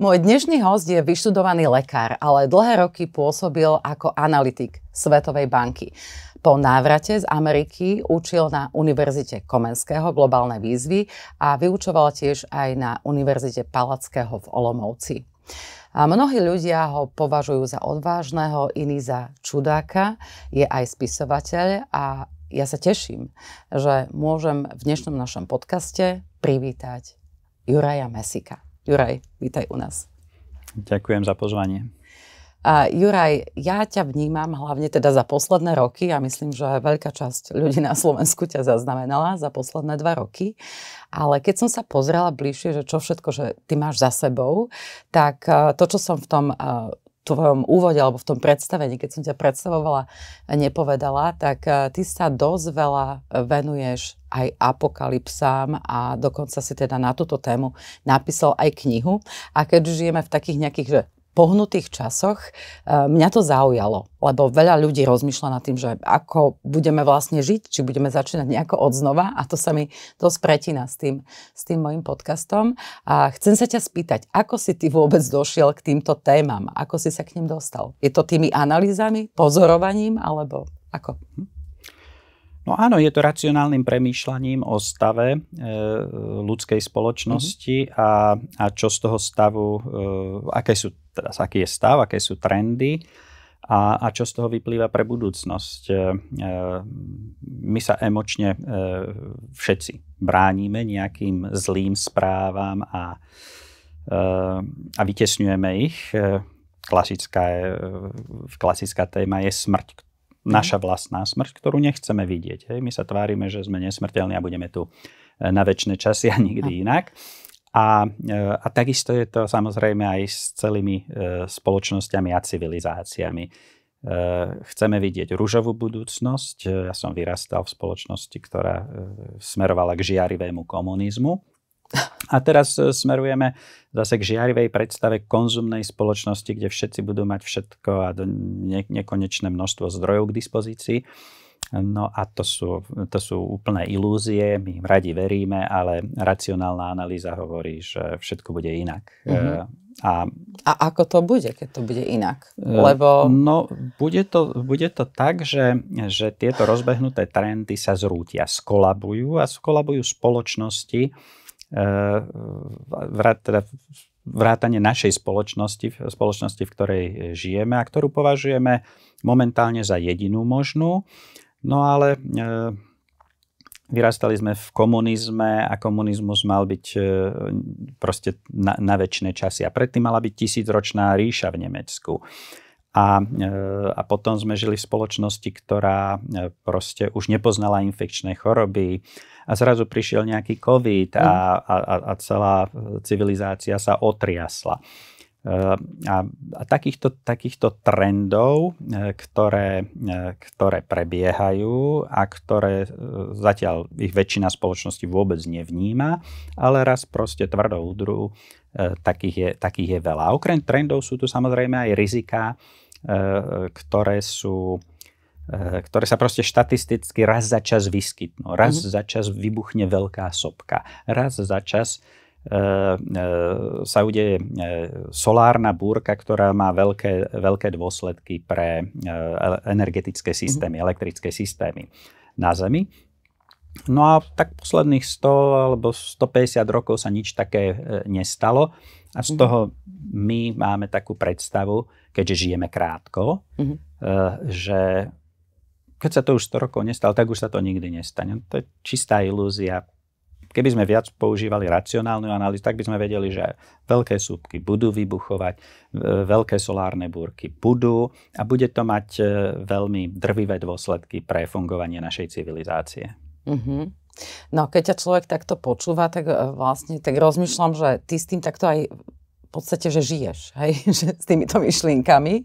Môj dnešný host je vyštudovaný lekár, ale dlhé roky pôsobil ako analytik Svetovej banky. Po návrate z Ameriky učil na Univerzite Komenského globálne výzvy a vyučoval tiež aj na Univerzite Palackého v Olomouci. A mnohí ľudia ho považujú za odvážneho, iní za čudáka, je aj spisovateľ a ja sa teším, že môžem v dnešnom našom podcaste privítať Juraja Mesika. Juraj, vítaj u nás. Ďakujem za pozvanie. A Juraj, ja ťa vnímam hlavne teda za posledné roky a ja myslím, že veľká časť ľudí na Slovensku ťa zaznamenala za posledné dva roky. Ale keď som sa pozrela bližšie, že čo všetko, že ty máš za sebou, tak eh, to, čo som v tom eh, tvojom úvode alebo v tom predstavení, keď som ťa predstavovala, nepovedala, tak eh, ty sa dosť veľa eh, venuješ aj apokalypsám a dokonca si teda na túto tému napísal aj knihu. A keď žijeme v takých nejakých že pohnutých časoch e, mňa to zaujalo, lebo veľa ľudí rozmýšľa nad tým, že ako budeme vlastne žiť, či budeme začínať nejako od znova a to sa mi dosť pretina s tým, s tým môjim podcastom. A chcem sa ťa spýtať, ako si ty vôbec došiel k týmto témam? Ako si sa k ním dostal? Je to tými analýzami, pozorovaním alebo ako? Hm? No áno, je to racionálnym premýšľaním o stave e, ľudskej spoločnosti mm-hmm. a, a čo z toho stavu, e, aké sú, teda, aký je stav, aké sú trendy a, a čo z toho vyplýva pre budúcnosť. E, e my sa emočne e, všetci bránime nejakým zlým správam a, e, a vytesňujeme ich. E, klasická, e, klasická téma je smrť, Mhm. Naša vlastná smrť, ktorú nechceme vidieť. Hej. My sa tvárime, že sme nesmrteľní a budeme tu e, na väčšie časy a nikdy inak. A, e, a takisto je to samozrejme aj s celými e, spoločnosťami a civilizáciami. Chceme vidieť rúžovú budúcnosť. Ja som vyrastal v spoločnosti, ktorá smerovala k žiarivému komunizmu. A teraz e, smerujeme zase k žiarivej predstave konzumnej spoločnosti, kde všetci budú mať všetko a ne- nekonečné množstvo zdrojov k dispozícii. No a to sú, to sú úplné ilúzie, my im radi veríme, ale racionálna analýza hovorí, že všetko bude inak. Mm-hmm. A, a ako to bude, keď to bude inak? E, Lebo... No, bude to, bude to tak, že, že tieto rozbehnuté trendy sa zrútia, skolabujú a skolabujú spoločnosti, Eh, vrát, teda vrátanie našej spoločnosti, spoločnosti, v ktorej žijeme a ktorú považujeme momentálne za jedinú možnú. No ale eh, vyrastali sme v komunizme a komunizmus mal byť eh, proste na, na väčšie časy. A predtým mala byť tisícročná ríša v Nemecku. A, e, a potom sme žili v spoločnosti, ktorá e, proste už nepoznala infekčné choroby a zrazu prišiel nejaký COVID a, mhm. a, a celá civilizácia sa otriasla. E, a, a takýchto, takýchto trendov, ktoré, ktoré prebiehajú a ktoré zatiaľ ich väčšina spoločnosti vôbec nevníma, ale raz proste tvrdou údru E, takých je, takých je veľa. A okrem trendov sú tu samozrejme aj riziká, e, ktoré sú e, ktoré sa proste štatisticky raz za čas vyskytnú. Raz mm-hmm. za čas vybuchne veľká sopka. Raz za čas sa udeje solárna búrka, ktorá má veľké, veľké dôsledky pre energetické mhm. systémy, mm-hmm. elektrické systémy na Zemi. No a tak posledných 100 alebo 150 rokov sa nič také e, nestalo a z mhm. toho my máme takú predstavu, keďže žijeme krátko, uh-huh. že keď sa to už 100 rokov nestalo, tak už sa to nikdy nestane. To je čistá ilúzia. Keby sme viac používali racionálnu analýzu, tak by sme vedeli, že veľké súbky budú vybuchovať, e, veľké solárne búrky budú a bude to mať veľmi drvivé dôsledky pre fungovanie našej civilizácie. Mm-hmm. No keď ťa človek takto počúva, tak e, vlastne tak rozmýšľam, že ty s tým takto aj v podstate, že žiješ, hej, že s týmito myšlienkami.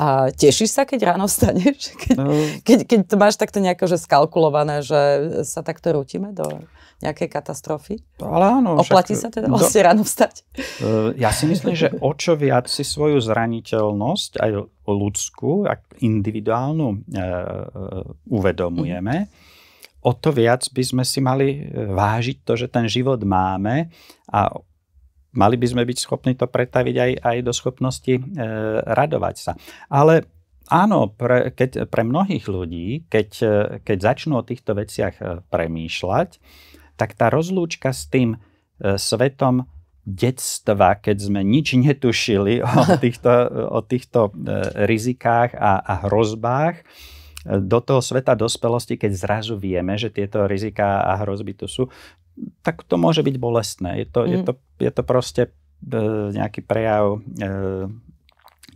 A tešíš sa, keď ráno vstaneš? Keď, no. keď, keď to máš takto nejako, že skalkulované, že sa takto rútime do nejakej katastrofy? Ale áno. Oplatí však, sa teda vlastne do... ráno vstať? E, ja si myslím, že o čo viac si svoju zraniteľnosť, aj ľudskú, individuálnu e, e uvedomujeme, mm o to viac by sme si mali e, vážiť to, že ten život máme a mali by sme byť schopní to pretaviť aj, aj do schopnosti e, radovať sa. Ale áno, pre, keď, pre mnohých ľudí, keď, e, keď začnú o týchto veciach e, premýšľať, tak tá rozlúčka s tým e, svetom detstva, keď sme nič netušili o týchto, o týchto e, rizikách a, a hrozbách, do toho sveta dospelosti, keď zrazu vieme, že tieto rizika a hrozby tu sú, tak to môže byť bolestné. Je to, mm. je mhm. to, je to proste e, nejaký prejav e,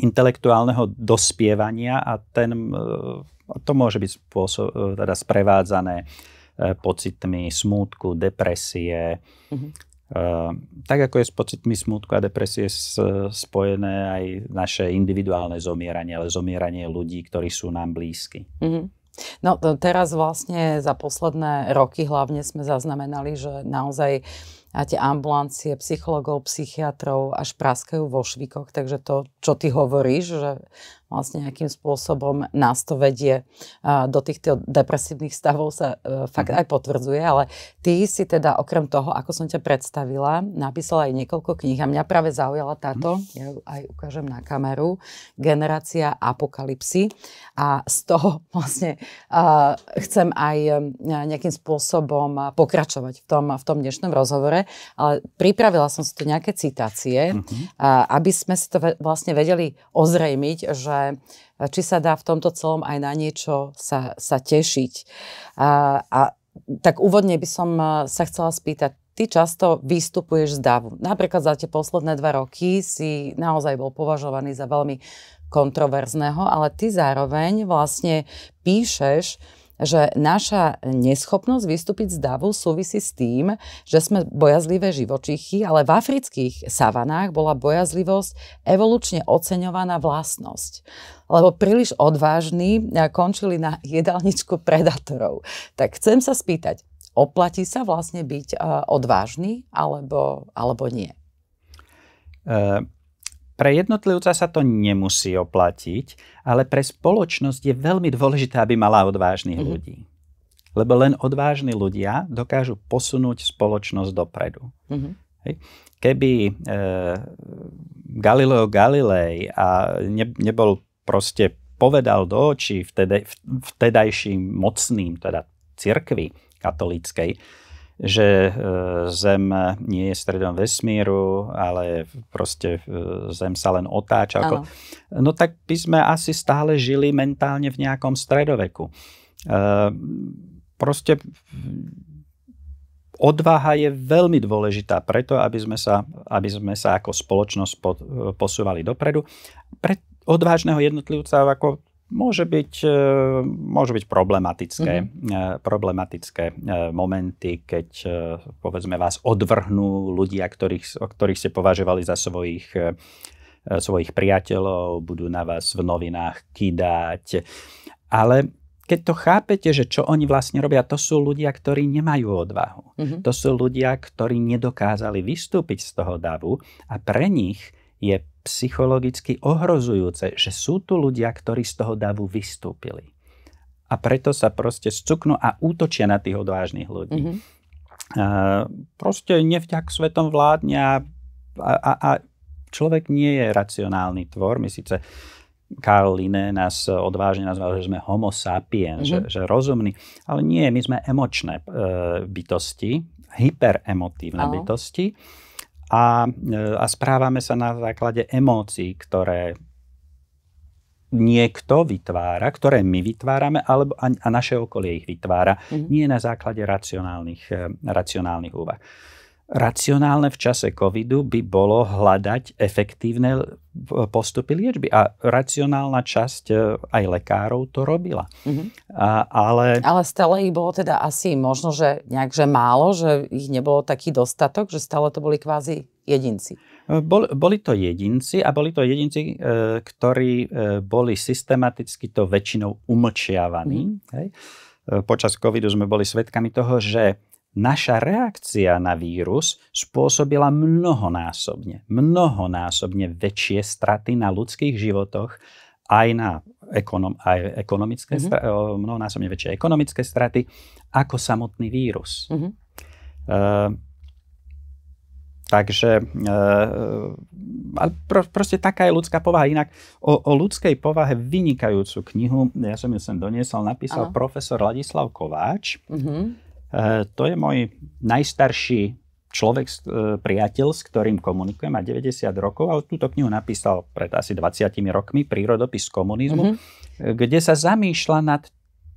intelektuálneho dospievania a ten, e, to môže byť spôsob, e, teda sprevádzané e, pocitmi smútku, depresie, mm-hmm. Eh, tak ako je s pocitmi smutku a depresie spojené aj naše individuálne zomieranie, ale zomieranie ľudí, ktorí sú nám blízky. Mm-hmm. No teraz vlastne za posledné roky hlavne sme zaznamenali, že naozaj a tie ambulancie psychologov, psychiatrov až praskajú vo švikoch. Takže to, čo ty hovoríš, že vlastne nejakým spôsobom nás to vedie do týchto depresívnych stavov, sa e, fakt mhm. aj potvrdzuje, ale ty si teda okrem toho, ako som ťa predstavila, napísala aj niekoľko kníh a mňa práve zaujala táto, mhm. ja ju aj ukážem na kameru, Generácia apokalipsy a z toho vlastne chcem aj e, nejakým spôsobom pokračovať v tom, v tom dnešnom rozhovore, ale pripravila som si tu nejaké citácie, mhm. aby sme si to vlastne vedeli ozrejmiť, že či sa dá v tomto celom aj na niečo sa, sa tešiť. A, a tak úvodne by som sa chcela spýtať, ty často vystupuješ z davu. Napríklad za tie posledné dva roky si naozaj bol považovaný za veľmi kontroverzného, ale ty zároveň vlastne píšeš že naša neschopnosť vystúpiť z davu súvisí s tým, že sme bojazlivé živočichy, ale v afrických savanách bola bojazlivosť evolučne oceňovaná vlastnosť lebo príliš odvážni e, končili na jedálničku predátorov. Tak chcem sa spýtať, oplatí sa vlastne byť e, odvážny alebo, alebo nie? Uh, pre jednotlivca sa to nemusí oplatiť, ale pre spoločnosť je veľmi dôležité, aby mala odvážnych mm-hmm. ľudí. Lebo len odvážni ľudia dokážu posunúť spoločnosť dopredu. Mm-hmm. Hej. Keby e, Galileo Galilei a ne, nebol proste povedal do očí vtedajším mocným, teda cirkvi katolíckej, že e, Zem nie je stredom vesmíru, ale proste e, Zem sa len otáča. Ako... No tak by sme asi stále žili mentálne v nejakom stredoveku. E, proste odvaha je veľmi dôležitá preto, aby sme sa, aby sme sa ako spoločnosť posúvali dopredu. Pre odvážneho jednotlivca ako môže byť, e, môže byť problematické, mm-hmm. problematické e, momenty, keď povedzme vás odvrhnú ľudia, ktorých, o ktorých ste považovali za svojich svojich priateľov, budú na vás v novinách kidať. Ale keď to chápete, že čo oni vlastne robia, to sú ľudia, ktorí nemajú odvahu. Mm-hmm. To sú ľudia, ktorí nedokázali vystúpiť z toho davu a pre nich je psychologicky ohrozujúce, že sú tu ľudia, ktorí z toho davu vystúpili. A preto sa proste scuknú a útočia na tých odvážnych ľudí. Mm-hmm. A proste nevďak svetom vládne a, a, a človek nie je racionálny tvor. My síce Karl Linné nás odvážne nazval, že sme homo sapiens, mm-hmm. že, že rozumný. Ale nie, my sme emočné e, bytosti, hyperemotívne Aho. bytosti a, e, a správame sa na základe emócií, ktoré niekto vytvára, ktoré my vytvárame alebo a, a naše okolie ich vytvára, mm-hmm. nie na základe racionálnych, e, racionálnych úvah racionálne v čase covidu by bolo hľadať efektívne postupy liečby. A racionálna časť e, aj lekárov to robila. Mm-hmm. A, ale... ale stále ich bolo teda asi možno, že nejak že málo, že ich nebolo taký dostatok, že stále to boli kvázi jedinci. E, bol, boli to jedinci a boli to jedinci, e, ktorí e, boli systematicky to väčšinou umlčiavaní. Mm. Hej. E, počas covidu sme boli svedkami toho, že naša reakcia na vírus spôsobila mnohonásobne, mnohonásobne väčšie straty na ľudských životoch, aj na ekonom, aj ekonomické mm-hmm. straty, mnohonásobne väčšie ekonomické straty, ako samotný vírus. Mm-hmm. Uh, takže e, pro, proste taká je ľudská povaha. Inak o, o ľudskej povahe vynikajúcu knihu, ja som ju sem doniesol, napísal Aha. profesor Ladislav Kováč. Uh-huh. E, to je môj najstarší človek, e, priateľ, s ktorým komunikujem, má 90 rokov, a túto knihu napísal pred asi 20 rokmi, Prírodopis komunizmu, mm-hmm. kde sa zamýšľa nad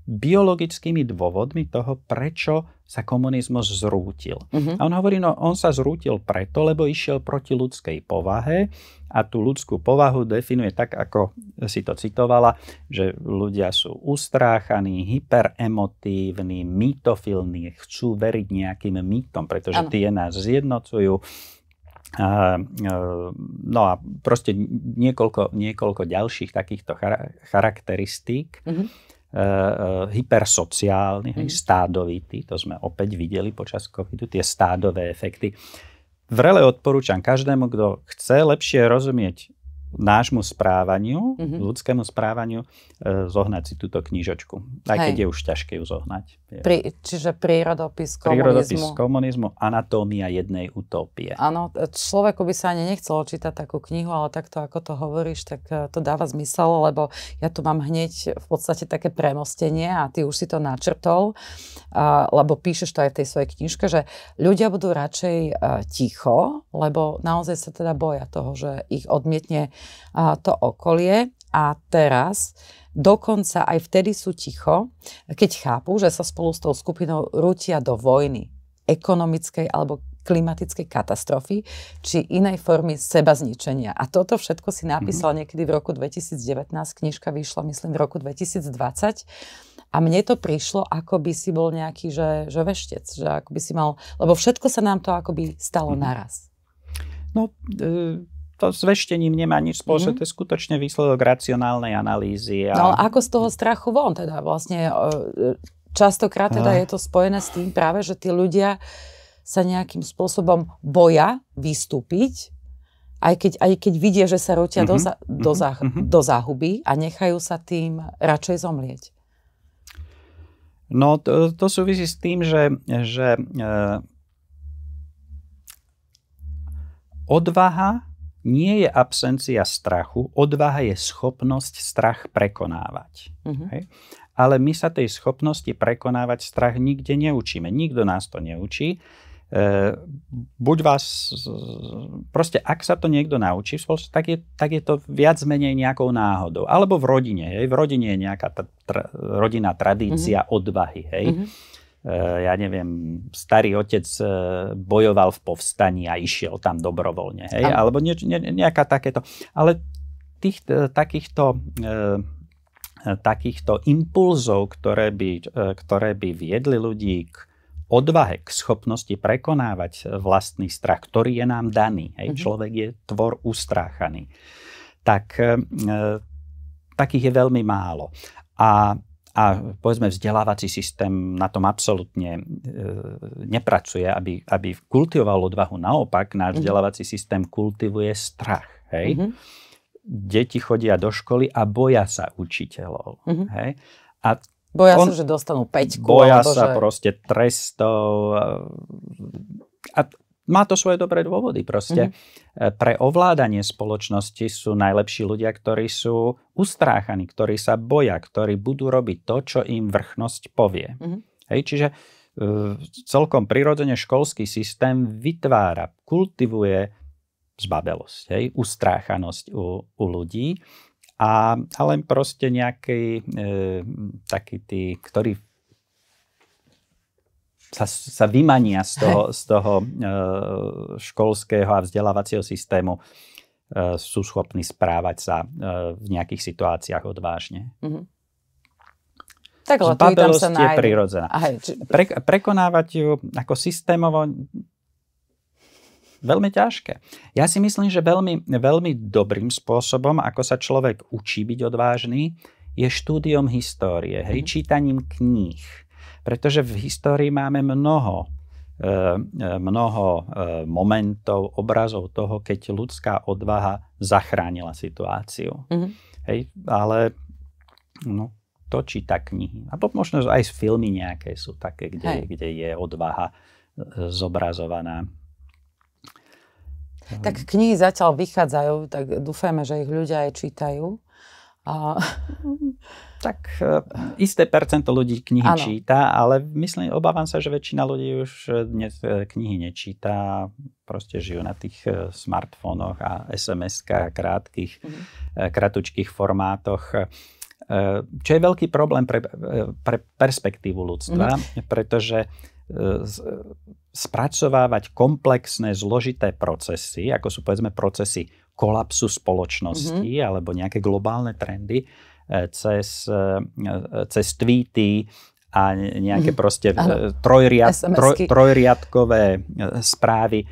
biologickými dôvodmi toho, prečo sa komunizmus zrútil. Uh-huh. A on hovorí, no on sa zrútil preto, lebo išiel proti ľudskej povahe a tú ľudskú povahu definuje tak, ako si to citovala, že ľudia sú ustráchaní, hyperemotívni, mytofilní, chcú veriť nejakým mýtom, pretože ano. tie nás zjednocujú. No a proste niekoľko, niekoľko ďalších takýchto charakteristík. Uh-huh. Eh, eh, hypersociálny, mm. stádovitý, to sme opäť videli počas covidu, tie stádové efekty. Vrele odporúčam každému, kto chce lepšie rozumieť nášmu správaniu, mm-hmm. ľudskému správaniu, e, zohnať si túto knížočku. Aj Hej. keď je už ťažké ju zohnať. Pri, čiže prírodopis komunizmu. Prírodopis komunizmu, anatómia jednej utopie. Áno, e, človeku by sa ani nechcelo čítať takú knihu, ale takto ako to hovoríš, tak e, to dáva zmysel, lebo ja tu mám hneď v podstate také premostenie a ty už si to načrtol, a, e, lebo píšeš to aj v tej svojej knižke, že ľudia budú radšej ticho, lebo naozaj sa teda boja toho, že ich odmietne to okolie a teraz dokonca aj vtedy sú ticho, keď chápu, že sa spolu s tou skupinou rútia do vojny ekonomickej alebo klimatickej katastrofy či inej formy seba zničenia. A toto všetko si napísal mm-hmm. niekedy v roku 2019, knižka vyšla myslím v roku 2020 a mne to prišlo, ako by si bol nejaký, že, že veštec, že ako by si mal, lebo všetko sa nám to akoby stalo mm-hmm. naraz. No, e, to s veštením nemá nič spoločné, mm-hmm. to je skutočne výsledok racionálnej analýzy. A... No ale ako z toho strachu von teda vlastne? E, častokrát teda je to spojené s tým práve, že tí ľudia sa nejakým spôsobom boja vystúpiť, aj keď, aj keď vidie, že sa rotia mm-hmm. do, za, do, za, mm-hmm. do záhuby a nechajú sa tým radšej zomlieť. No to, to súvisí s tým, že, že e, odvaha nie je absencia strachu, odvaha je schopnosť strach prekonávať. Mm-hmm. Hej? Ale my sa tej schopnosti prekonávať strach nikde neučíme. Nikto nás to neučí. E, buď vás, proste ak sa to niekto naučí v spoločnosti, tak je, tak je to viac menej nejakou náhodou. Alebo v rodine. Hej? V rodine je nejaká tra, rodinná tradícia mm-hmm. odvahy. Hej? Mm-hmm Eh, ja neviem, starý otec eh, bojoval v povstaní a išiel tam dobrovoľne, hej, alebo nie, nie, nejaká takéto. Ale tých eh, takýchto takýchto impulzov, ktoré by, ktoré by viedli ľudí k odvahe, k schopnosti prekonávať vlastný strach, ktorý je nám daný. Hej? Mm-hmm. Človek je tvor ustráchaný. Tak takých je veľmi málo. A a povedzme vzdelávací systém na tom absolútne e, nepracuje, aby, aby kultivoval odvahu. Naopak, náš mm-hmm. vzdelávací systém kultivuje strach. Hej? Mm-hmm. Deti chodia do školy a boja sa učiteľov. Mm-hmm. Hej? A boja on, sa, že dostanú peťku. Boja alebo sa že... proste trestov. A má to svoje dobré dôvody proste. Mm-hmm. Pre ovládanie spoločnosti sú najlepší ľudia, ktorí sú ustráchaní, ktorí sa boja, ktorí budú robiť to, čo im vrchnosť povie. Mm-hmm. Hej, čiže uh, celkom prirodzene školský systém vytvára, kultivuje zbabelosť, hej, ustráchanosť u, u ľudí. A, len proste nejaký e, taký tí, ktorí sa, sa vymania z toho, z toho e, školského a vzdelávacieho systému, e, sú schopní správať sa e, v nejakých situáciách odvážne. Mm-hmm. Tak ale tam sa nájde. je prirodzená. Aj, či... Pre, prekonávať ju ako systémovo veľmi ťažké. Ja si myslím, že veľmi, veľmi dobrým spôsobom, ako sa človek učí byť odvážny, je štúdiom histórie, hej, mm-hmm. čítaním kníh pretože v histórii máme mnoho e, e, mnoho e, momentov, obrazov toho, keď ľudská odvaha zachránila situáciu. Mm-hmm. Hej, ale no, točí číta knihy. A možno aj z filmy nejaké sú také, kde, kde je odvaha zobrazovaná. Tak knihy zatiaľ vychádzajú, tak dúfajme, že ich ľudia aj čítajú. A... Tak e, isté percento ľudí knihy ano. číta, ale myslím, obávam sa, že väčšina ľudí už e, dnes e, knihy nečíta, proste žijú na tých smartfónoch a SMS-kách, krátkých, mm. kratučkých formátoch. Čo je veľký problém pre, pre perspektívu ľudstva, mm. pretože spracovávať komplexné, zložité procesy, ako sú povedzme procesy kolapsu spoločnosti mm-hmm. alebo nejaké globálne trendy eh, cez, eh, cez tweety a nejaké mm-hmm. proste eh, trojriad, troj, trojriadkové správy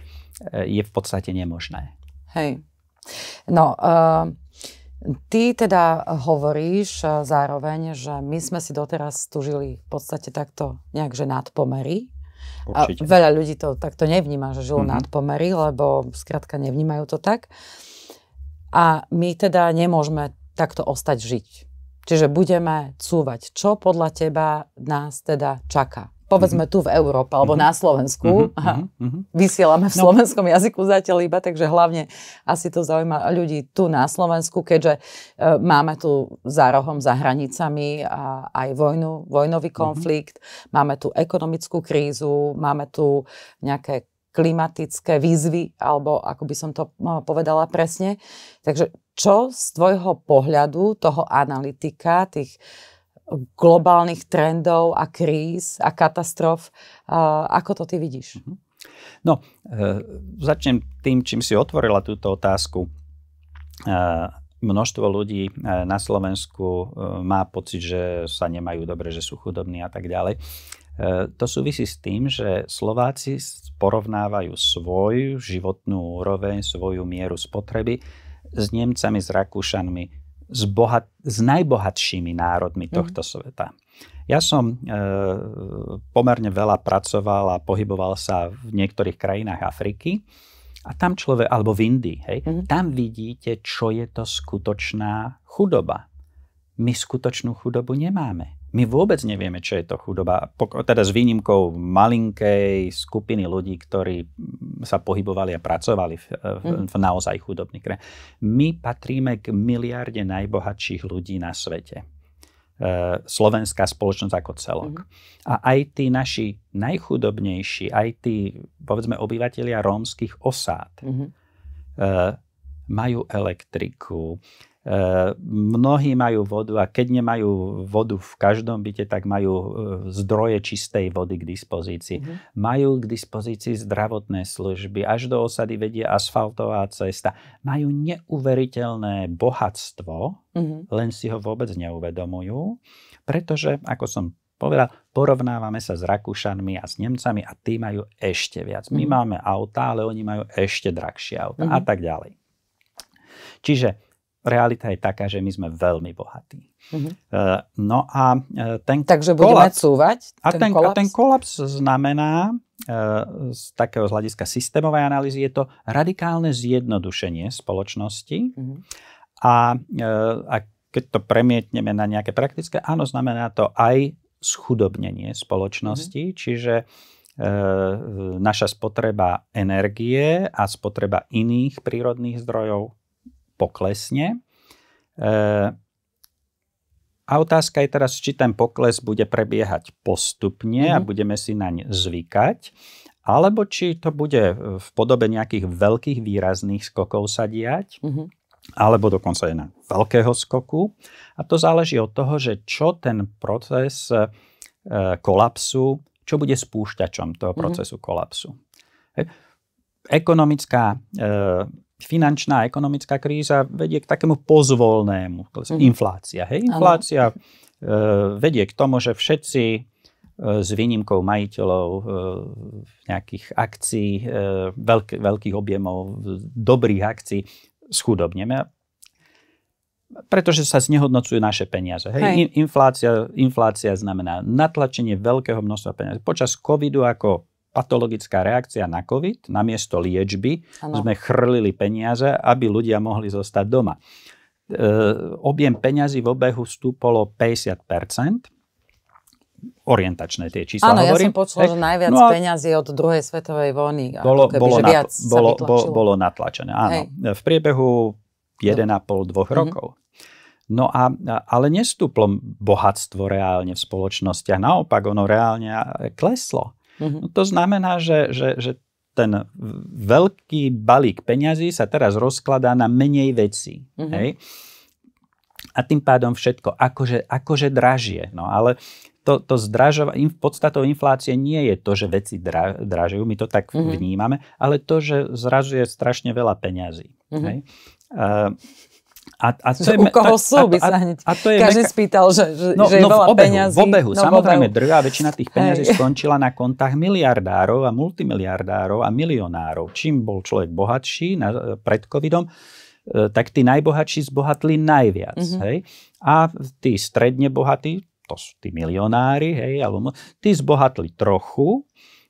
je v podstate nemožné. Hej. No, uh, ty teda hovoríš zároveň, že my sme si doteraz tu žili v podstate takto nejakže nadpomery, nad pomery a veľa ľudí to takto nevníma, že žilo mm-hmm. nadpomery, lebo skrátka nevnímajú to tak. A my teda nemôžeme takto ostať žiť. Čiže budeme cúvať. Čo podľa teba nás teda čaká? povedzme tu v Európe alebo mm-hmm. na Slovensku. Mm-hmm. Aha. Mhm, mhm. Vysielame v no. slovenskom jazyku zatiaľ iba, takže hlavne asi to zaujíma ľudí tu na Slovensku, keďže e, máme tu za rohom, za hranicami a aj vojnu, vojnový mhm. konflikt, mm-hmm. máme tu ekonomickú krízu, máme tu nejaké klimatické výzvy, alebo ako by som to e, povedala presne. Takže čo z tvojho pohľadu, toho analytika, tých uh, globálnych trendov a kríz a katastrof. Ako to ty vidíš? Mhm. No, e, začnem tým, čím si otvorila túto otázku. E, množstvo ľudí e, na Slovensku má pocit, že sa nemajú dobre, že sú chudobní a tak ďalej. To súvisí s tým, že Slováci porovnávajú svoju životnú úroveň, svoju mieru spotreby s Nemcami, s Rakúšanmi, s, bohat, s najbohatšími národmi mhm. tohto mm. sveta. Ja som e, pomerne veľa pracoval a pohyboval sa v niektorých krajinách Afriky a tam človek, alebo v Indii, hej, mm. tam vidíte, čo je to skutočná chudoba. My skutočnú chudobu nemáme. My vôbec nevieme, čo je to chudoba. Teda s výnimkou malinkej skupiny ľudí, ktorí sa pohybovali a pracovali v, v, mhm. v naozaj chudobných krajinách. My patríme k miliarde najbohatších ľudí na svete e, slovenská spoločnosť ako celok. Mm-hmm. A aj tí naši najchudobnejší, aj tí, povedzme, obyvateľia rómskych osád mm-hmm. majú elektriku, Mnohí majú vodu a keď nemajú vodu v každom byte, tak majú e, zdroje čistej vody k dispozícii. Mm-hmm. Majú k dispozícii zdravotné služby, až do osady vedie asfaltová cesta. Majú neuveriteľné bohatstvo, mm-hmm. len si ho vôbec neuvedomujú, pretože, ako som povedal, porovnávame sa s Rakúšanmi a s Nemcami a tí majú ešte viac. My mm-hmm. máme auta, ale oni majú ešte drahšie auta mm-hmm. a mhm. tak ďalej. Čiže realita je taká, že my sme veľmi bohatí. Mm-hmm. no a eh, ten Takže budeme cúvať ten a ten, kolaps? A ten kolaps znamená, eh, z takého z hľadiska systémovej analýzy, je to radikálne zjednodušenie spoločnosti mm-hmm. a, a keď to premietneme na nejaké praktické, áno, znamená to aj schudobnenie spoločnosti, mm-hmm. čiže naša spotreba energie a spotreba iných prírodných zdrojov poklesne. E, a otázka je teraz, či ten pokles bude prebiehať postupne mm-hmm. a mhm. budeme si naň zvykať, alebo či to bude v podobe nejakých veľkých výrazných skokov sa diať, mm-hmm. alebo dokonca aj na veľkého skoku. A to záleží od toho, že čo ten proces e, kolapsu, čo bude spúšťačom toho mhm. procesu mm-hmm. kolapsu. Ekonomická e, finančná ekonomická kríza vedie k takému pozvolnému. Mhm. Inflácia. Hej? Inflácia ano. E, vedie k tomu, že všetci e, s výnimkou majiteľov e, nejakých akcií, veľk, veľkých objemov, dobrých akcií, schudobneme. Pretože sa znehodnocujú naše peniaze. Hej. Hej. Inflácia, inflácia znamená natlačenie veľkého množstva peniazy. Počas covidu ako patologická reakcia na COVID, namiesto liečby ano. sme chrlili peniaze, aby ľudia mohli zostať doma. E, objem peňazí v obehu stúpolo 50 orientačné tie čísla Áno, hovorím. ja som počul, že najviac no peňazí od druhej svetovej vojny. Bolo, keby, bolo, viac natl- bolo, bolo, bolo natlačené, áno. Hej. V priebehu 1,5-2 no. Mhm. rokov. No a, ale nestúplo bohatstvo reálne v spoločnostiach, naopak ono reálne kleslo. Mm-hmm. No to znamená, že, že, že ten veľký balík peňazí sa teraz rozkladá na menej vecí. Mm-hmm. Hej? A tým pádom všetko akože, akože dražie. No ale to, to zdražovanie, v podstatou inflácie nie je to, že veci dra, dražujú, my to tak mm-hmm. vnímame, ale to, že zrazuje strašne veľa peňazí. Mm-hmm. Hej? Uh, a, a to je, u koho sú, by sa hneď a, a to je každý meka... spýtal, že, že, no, že je no, veľa obehu, peňazí. No, v obehu, no, samozrejme, druhá drvá väčšina tých peňazí Hej. skončila na kontách miliardárov a multimiliardárov a milionárov. Čím bol človek bohatší na, pred covidom, e, tak tí najbohatší zbohatli najviac. Mm-hmm. Hej? A tí stredne bohatí, to sú tí milionári, hej, alebo tí zbohatli trochu,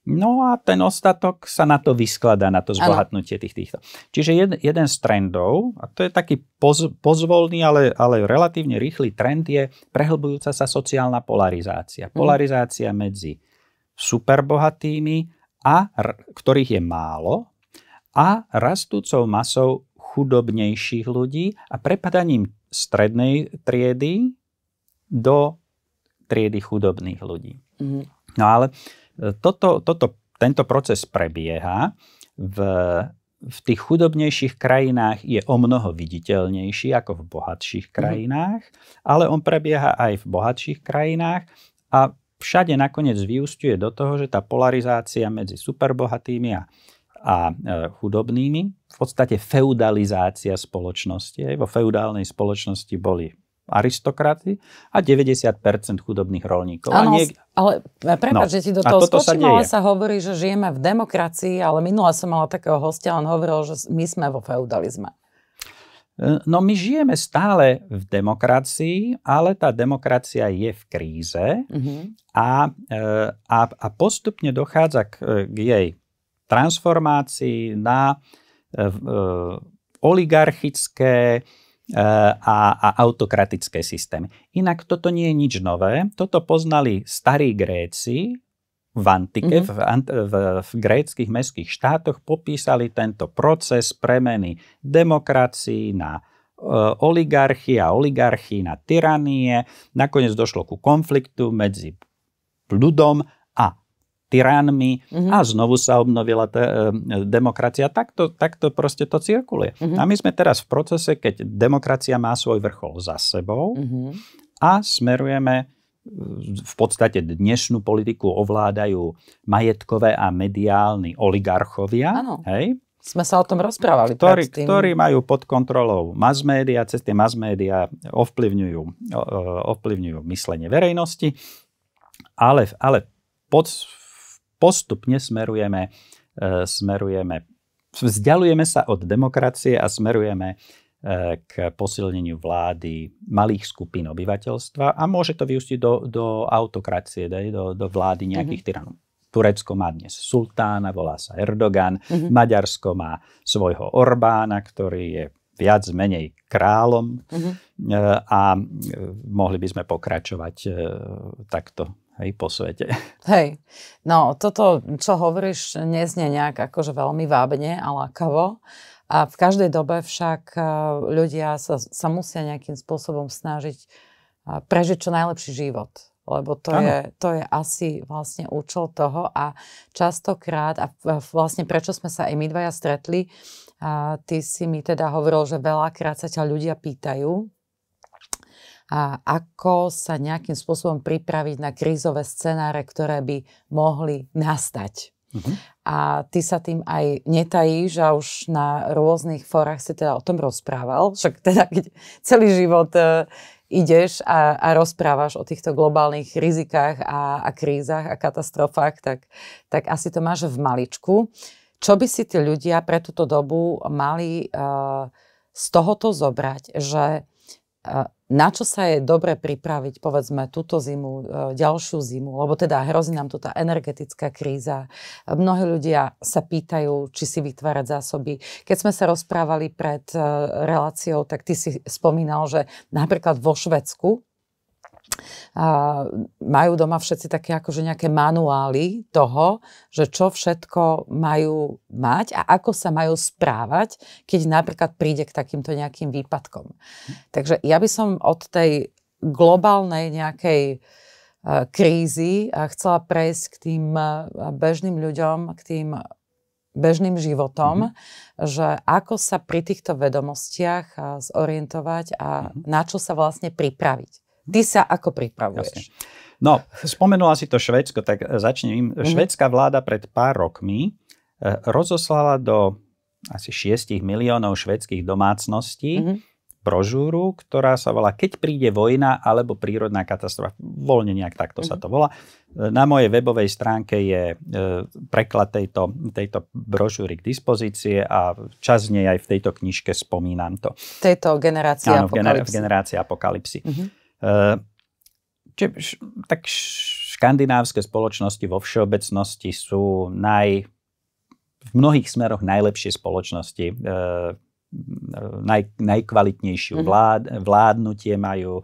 No a ten ostatok sa na to vyskladá, na to zbohatnutie tých týchto. Čiže jed, jeden z trendov, a to je taký poz, pozvolný, ale, ale relatívne rýchly trend, je prehlbujúca sa sociálna polarizácia. Mhm. Polarizácia mm. medzi superbohatými, a, ktorých je málo, a rastúcou masou chudobnejších ľudí a prepadaním strednej triedy do triedy chudobných ľudí. Mm. No ale toto, toto, tento proces prebieha. V, v tých chudobnejších krajinách je o mnoho viditeľnejší ako v bohatších mhm. krajinách, ale on prebieha aj v bohatších krajinách a všade nakoniec vyústiuje do toho, že tá polarizácia medzi superbohatými a, a e, chudobnými, v podstate feudalizácia spoločnosti, aj vo feudálnej spoločnosti boli aristokraty a 90% chudobných rolníkov. a niek- ale prepáč, no. že ti do toho skočím, sa, ale sa hovorí, že žijeme v demokracii, ale minula som mala takého hostia, on hovoril, že my sme vo feudalizme. E, no my žijeme stále v demokracii, ale tá demokracia je v kríze mm-hmm. a, e, a, a postupne dochádza k, e, k jej transformácii na e, oligarchické, E, a, a autokratické systémy. Inak toto nie je nič nové. Toto poznali starí Gréci v antike, mm-hmm. v, ant, v, v gréckých mestských štátoch popísali tento proces premeny demokracií na e, oligarchie a oligarchii na tyranie. Nakoniec došlo ku konfliktu medzi ľudom tyranmi mm-hmm. a znovu sa obnovila t- e, demokracia. Takto, takto proste to cirkuluje. Mm-hmm. A my sme teraz v procese, keď demokracia má svoj vrchol za sebou mm-hmm. a smerujeme e, v podstate dnešnú politiku ovládajú majetkové a mediálni oligarchovia. Ano. Hej? Sme sa o tom rozprávali. Ktorí, tým... ktorí majú pod kontrolou mass media, cez tie mass media ovplyvňujú, e, ovplyvňujú myslenie verejnosti, ale, ale pod, v postupne smerujeme, e, smerujeme vzdialujeme sa od demokracie a smerujeme e, k posilneniu vlády malých skupín obyvateľstva a môže to vyústiť do, do autokracie, do, do vlády nejakých mm-hmm. tyranov. Turecko má dnes sultána, volá sa Erdogan, mm-hmm. Maďarsko má svojho Orbána, ktorý je viac menej králom mm-hmm. a mohli by sme pokračovať takto hej, po svete. Hej, no toto, čo hovoríš, neznie nejak akože veľmi vábne a lákavo. A v každej dobe však eh, ľudia sa, sa musia nejakým spôsobom snažiť eh, prežiť čo najlepší život. Lebo to je, to je asi vlastne účel toho a častokrát, a vlastne prečo sme sa aj my dvaja stretli, a eh, ty si mi teda hovoril, že veľakrát sa ťa ľudia pýtajú, a ako sa nejakým spôsobom pripraviť na krízové scenáre, ktoré by mohli nastať. Uh-huh. A ty sa tým aj netajíš a už na rôznych fórach si teda o tom rozprával. Však teda keď celý život e, ideš a, a rozprávaš o týchto globálnych rizikách a, a krízach a katastrofách, tak, tak asi to máš v maličku. Čo by si tí ľudia pre túto dobu mali e, z tohoto zobrať, že na čo sa je dobre pripraviť, povedzme, túto zimu, e, ďalšiu zimu, lebo teda hrozí nám tu tá energetická kríza. Mnohí ľudia sa pýtajú, či si vytvárať zásoby. Keď sme sa rozprávali pred e, reláciou, tak ty si spomínal, že napríklad vo Švedsku a majú doma všetci také akože nejaké manuály toho, že čo všetko majú mať a ako sa majú správať, keď napríklad príde k takýmto nejakým výpadkom. Takže ja by som od tej globálnej nejakej e, krízy a e, chcela prejsť k tým e, bežným ľuďom, k tým bežným životom, mm-hmm. že ako sa pri týchto vedomostiach zorientovať a mm-hmm. na čo sa vlastne pripraviť. Ty sa ako pripravuješ? Jasne. No, spomenula si to Švedsko, tak e, začnem. Mm-hmm. Švedská vláda pred pár rokmi e, rozoslala do asi 6 miliónov švedských domácností mm-hmm. brožúru, ktorá sa volá Keď príde vojna alebo prírodná katastrofa. Voľne nejak takto mm-hmm. sa mhm. to volá. E, na mojej webovej stránke je preklad tejto, tejto brožúry k dispozície a čas nej aj v tejto knižke spomínam to. Tejto generácie Áno, apokalipsy. v generácii apokalipsy. Mm-hmm. Čiže, tak škandinávske spoločnosti vo všeobecnosti sú naj, v mnohých smeroch najlepšie spoločnosti. E, e, naj, najkvalitnejšiu mhm. vlád, vládnutie majú,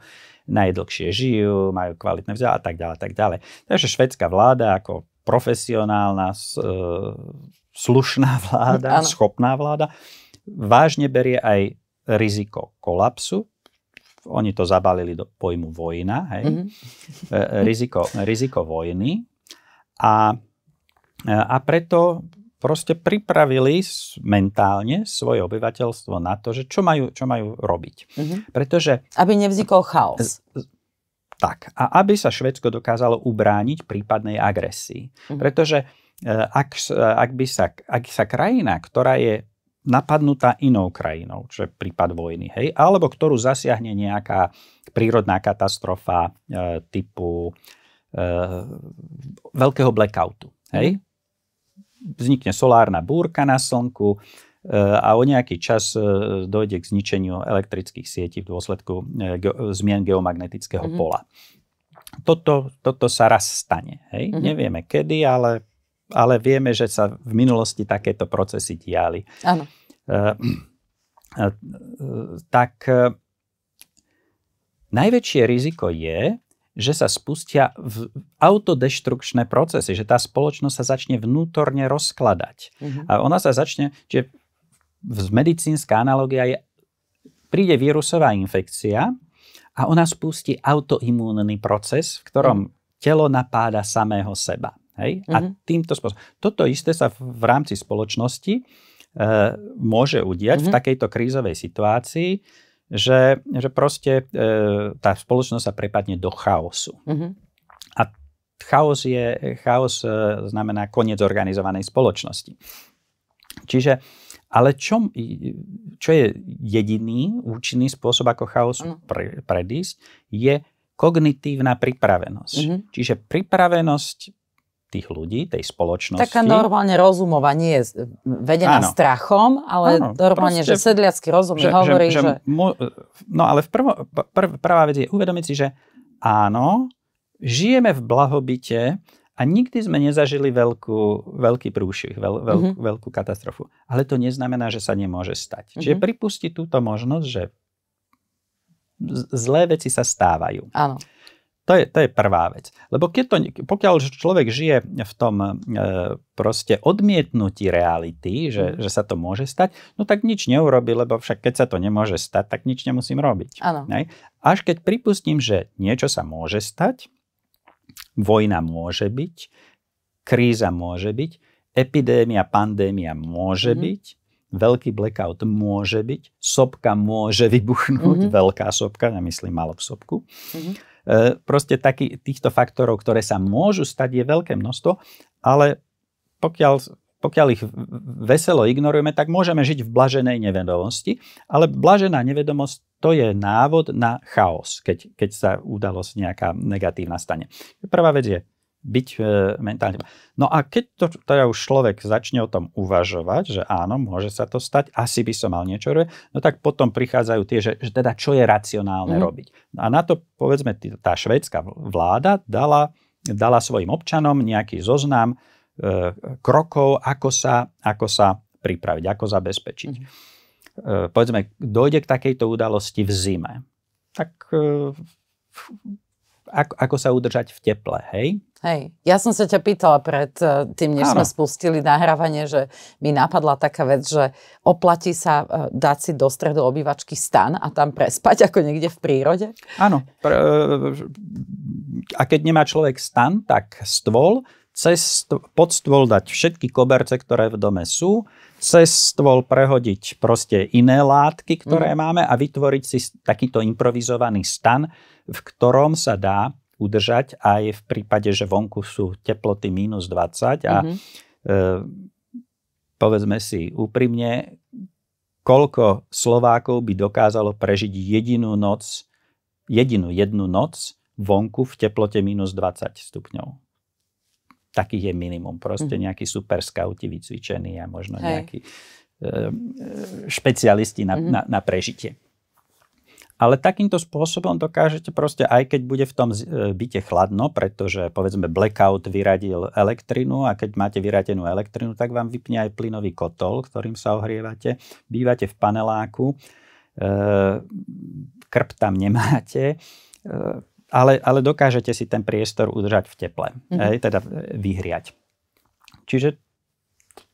najdlhšie žijú, majú kvalitné vzdelanie a tak ďalej, tak ďalej. Takže švedská vláda ako profesionálna, e, slušná vláda, ano. schopná vláda, vážne berie aj riziko kolapsu oni to zabalili do pojmu vojna, hej? Mm-hmm. riziko, riziko vojny. A, e, a preto proste pripravili mentálne svoje obyvateľstvo na to, že čo majú, čo majú robiť. Mm-hmm. Pretože... Aby nevznikol chaos. Tak. A aby sa Švedsko dokázalo ubrániť prípadnej agresii. Mm-hmm. Pretože ak, ak, by sa, ak sa krajina, ktorá je napadnutá inou krajinou, čo je prípad vojny, hej, alebo ktorú zasiahne nejaká prírodná katastrofa e, typu e, veľkého blackoutu, hej. Vznikne solárna búrka na slnku e, a o nejaký čas e, dojde k zničeniu elektrických sietí v dôsledku e, ge- zmien geomagnetického mm-hmm. pola. Toto, toto sa raz stane, hej. Mm-hmm. Nevieme kedy, ale ale vieme, že sa v minulosti takéto procesy diali. Áno. Uh, uh, tak uh, najväčšie riziko je, že sa spustia v autodeštrukčné procesy, že tá spoločnosť sa začne vnútorne rozkladať. Uh-huh. A ona sa začne, že medicínska analogia je, príde vírusová infekcia a ona spustí autoimúnny proces, v ktorom uh-huh. telo napáda samého seba. Hej? Mm-hmm. A mhm. týmto spôsobom. Toto isté sa v, v rámci spoločnosti e, môže udiať mm-hmm. v mhm. takejto krízovej situácii, že, že proste e, tá spoločnosť sa prepadne do chaosu. Mm-hmm. A chaos, je, chaos e, znamená koniec organizovanej spoločnosti. Čiže, ale čo, čo je jediný účinný spôsob, ako chaos mm-hmm. pre, predísť, je kognitívna pripravenosť. Mm-hmm. Čiže pripravenosť tých ľudí, tej spoločnosti. Taká normálne rozumová, nie je vedená áno. strachom, ale áno, normálne, proste, že sedliacký rozum že, hovorí, že... že, že... Mu, no ale v prvo, prv, prvá vec je uvedomiť si, že áno, žijeme v blahobite a nikdy sme nezažili veľkú, veľký prúšvih, veľ, veľ, mm-hmm. veľkú katastrofu. Ale to neznamená, že sa nemôže stať. Mm-hmm. Čiže pripustiť túto možnosť, že zlé veci sa stávajú. Áno. To je, to je prvá vec. Lebo keď to, pokiaľ človek žije v tom e, proste odmietnutí reality, že, mhm. že sa to môže stať, no tak nič neurobi, lebo však keď sa to nemôže stať, tak nič nemusím robiť. Ne? Až keď pripustím, že niečo sa môže stať, vojna môže byť, kríza môže byť, epidémia, pandémia môže mm-hmm. byť, veľký blackout môže byť, sopka môže vybuchnúť, mm-hmm. veľká sopka, nemyslím malú sopku. Mm-hmm E, proste taký, týchto faktorov, ktoré sa môžu stať, je veľké množstvo, ale pokiaľ pokiaľ ich veselo ignorujeme, tak môžeme žiť v blaženej nevedomosti, ale blažená nevedomosť to je návod na chaos, keď, keď sa udalosť nejaká negatívna stane. Prvá vec je byť e, mentálne. No a keď to teda už človek začne o tom uvažovať, že áno, môže sa to stať, asi by som mal niečo robiť, no tak potom prichádzajú tie, že, že teda čo je racionálne mm. robiť. A na to povedzme tá švédska vláda dala, dala svojim občanom nejaký zoznam e, krokov, ako sa, ako sa pripraviť, ako zabezpečiť. Mm. E, povedzme, dojde k takejto udalosti v zime. Tak e, ako, ako sa udržať v teple, hej? Hej, ja som sa ťa pýtala pred eh, tým, než sme spustili nahrávanie, že mi napadla taká vec, že oplatí sa eh, dať si do stredu obývačky stan a tam prespať ako niekde v prírode? Áno. Eh, a keď nemá človek stan, tak stôl, cez, pod stôl dať všetky koberce, ktoré v dome sú, cez stôl prehodiť proste iné látky, ktoré mm. máme a vytvoriť si takýto improvizovaný stan, v ktorom sa dá udržať aj v prípade, že vonku sú teploty minus 20 a mm-hmm. e, povedzme si úprimne, koľko Slovákov by dokázalo prežiť jedinú noc, jedinú jednu noc vonku v teplote minus 20 stupňov takých je minimum. Proste mhm. nejakí super scouti vycvičení a možno Hej. nejakí e, špecialisti na, mm-hmm. na, na prežitie. Ale takýmto spôsobom dokážete proste, aj keď bude v tom e, byte chladno, pretože povedzme blackout vyradil elektrinu a keď máte vyradenú elektrinu, tak vám vypne aj plynový kotol, ktorým sa ohrievate. Bývate v paneláku, e, krp tam nemáte, e, ale, ale dokážete si ten priestor udržať v teple, mm-hmm. hej, teda vyhriať. Čiže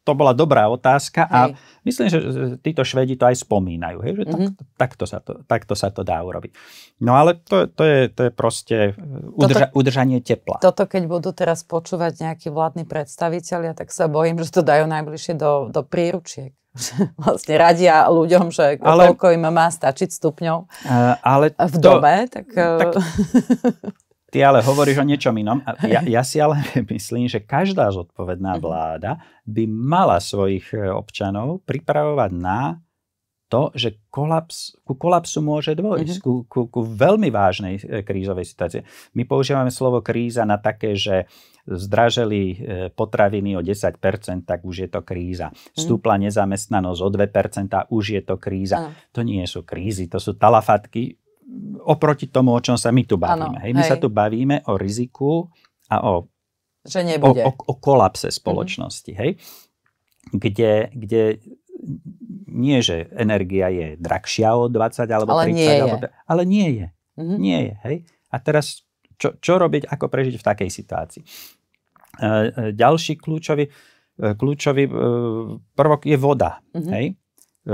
to bola dobrá otázka a Hej. myslím, že títo Švedi to aj spomínajú, hej, že mm-hmm. takto, sa to, takto sa to dá urobiť. No ale to, to, je, to je proste e, udrža, toto, udržanie tepla. Toto keď budú teraz počúvať nejakí vládni predstavitelia, tak sa bojím, že to dajú najbližšie do, do príručiek. vlastne radia ľuďom, že ale, koľko im má stačiť stupňov e, ale v dome. To, tak, e, tak Ty ale hovoríš o niečom inom. Ja, ja si ale myslím, že každá zodpovedná mhm. vláda by mala svojich e, občanov pripravovať na to, že kolaps, ku kolapsu môže dôjsť, uh-huh. ku, ku, ku veľmi vážnej e, krízovej situácii. My používame slovo kríza na také, že zdraželi e, potraviny o 10%, tak už je to kríza. Mhm. Stúpla nezamestnanosť o 2%, už je to kríza. Uh-huh. To nie sú krízy, to sú talafatky oproti tomu, o čom sa my tu bavíme. Ano, hej. My hej. sa tu bavíme o riziku a o, že nebude. o, o, o kolapse mhm. spoločnosti, mm-hmm. hej? Kde, kde nie, že energia je drahšia o 20 alebo ale 30, nie je. alebo, ale nie je. Mm-hmm. Nie je, hej? A teraz čo, čo robiť, ako prežiť v takej situácii? E, e ďalší kľúčový, e, kľúčový e, prvok je voda, mm-hmm. hej? E,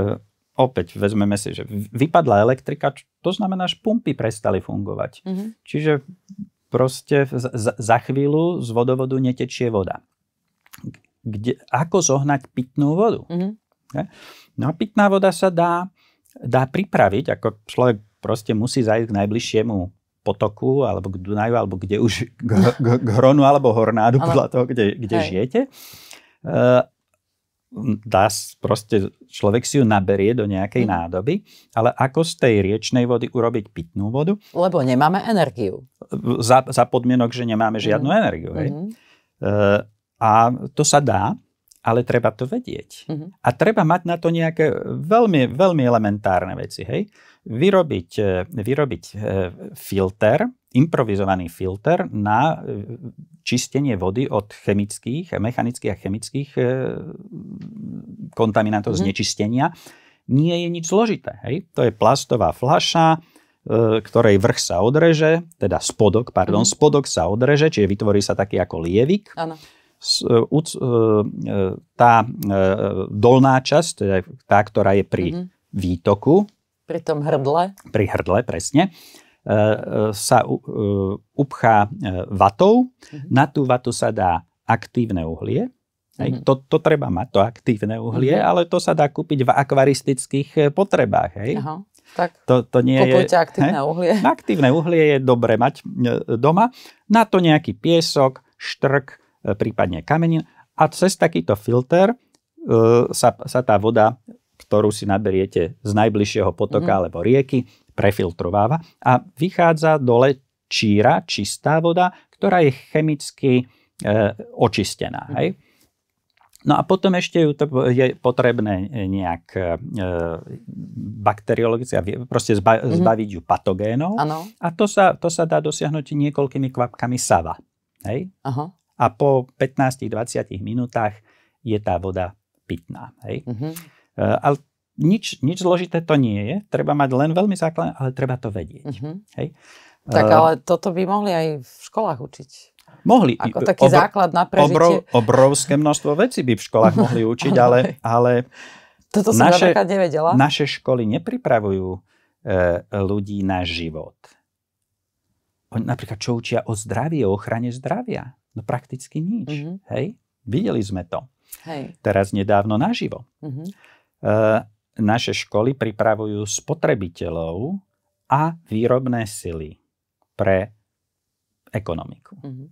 opäť vezmeme si, že vypadla elektrika, to znamená, že pumpy prestali fungovať. Mm-hmm. Čiže proste za, za chvíľu z vodovodu netečie voda. Kde, ako zohnať pitnú vodu? Mm-hmm. No a pitná voda sa dá, dá pripraviť, ako človek proste musí zajsť k najbližšiemu potoku, alebo k Dunaju, alebo kde už, k, k, k Hronu, alebo Hornádu, Ale... podľa toho, kde, kde žijete. E, dá proste, človek si ju naberie do nejakej mhm. nádoby, ale ako z tej riečnej vody urobiť pitnú vodu? Lebo nemáme energiu. Za, za podmienok, že nemáme žiadnu mm. energiu. Hej? Mm. E, a to sa dá, ale treba to vedieť. Mm-hmm. A treba mať na to nejaké veľmi, veľmi elementárne veci. Hej? Vyrobiť, e, vyrobiť e, filter, improvizovaný filter na e, čistenie vody od chemických, mechanických a chemických kontaminantov mm-hmm. znečistenia nie je nič zložité. Hej? To je plastová fľaša, ktorej vrch sa odreže, teda spodok, pardon, mm-hmm. spodok sa odreže, čiže vytvorí sa taký ako lievik. Ano. E, e, e, tá dolná časť, teda tá, ktorá je pri mm-hmm. výtoku, pri tom hrdle. Pri hrdle, presne. Sa upchá vatou. Mm-hmm. Na tú vatu sa dá aktívne uhlie. mm-hmm. to, to treba mať, to aktívne uhlie, mm-hmm. ale to sa dá kúpiť v akvaristických potrebách. Hej. Aha, tak to, to nie kupujte je, aktívne hej, uhlie. Aktívne uhlie je dobre mať doma. Na to nejaký piesok, štrk, E, prípadne kamenin. A cez takýto filter e, sa, sa tá voda, ktorú si naberiete z najbližšieho potoka mm. alebo rieky, prefiltrováva a vychádza dole číra, čistá voda, ktorá je chemicky e, očistená. Mm. Hej? No a potom ešte je potrebné nejak e, bakteriologicky, proste zba, mm-hmm. zbaviť ju patogénov. Ano. A to sa, to sa dá dosiahnuť niekoľkými kvapkami sava. Hej? Aha a po 15-20 minútach je tá voda pitná. Hej? Mm-hmm. ale nič, nič zložité to nie je. Treba mať len veľmi základné, ale treba to vedieť. Mm-hmm. Hej? Tak e, ale toto by mohli aj v školách učiť. Mohli. Ako taký obr- základ na prežitie. Obro, obrovské množstvo vecí by v školách mohli učiť, ale, ale toto som naše, ja nevedela. naše školy nepripravujú e, ľudí na život. Oni napríklad čo učia o zdraví, o ochrane zdravia. No prakticky nič. Mm-hmm. Hej? Videli sme to. Hej. Teraz nedávno naživo. Mm-hmm. E, naše školy pripravujú spotrebiteľov a výrobné sily pre ekonomiku. Mm-hmm.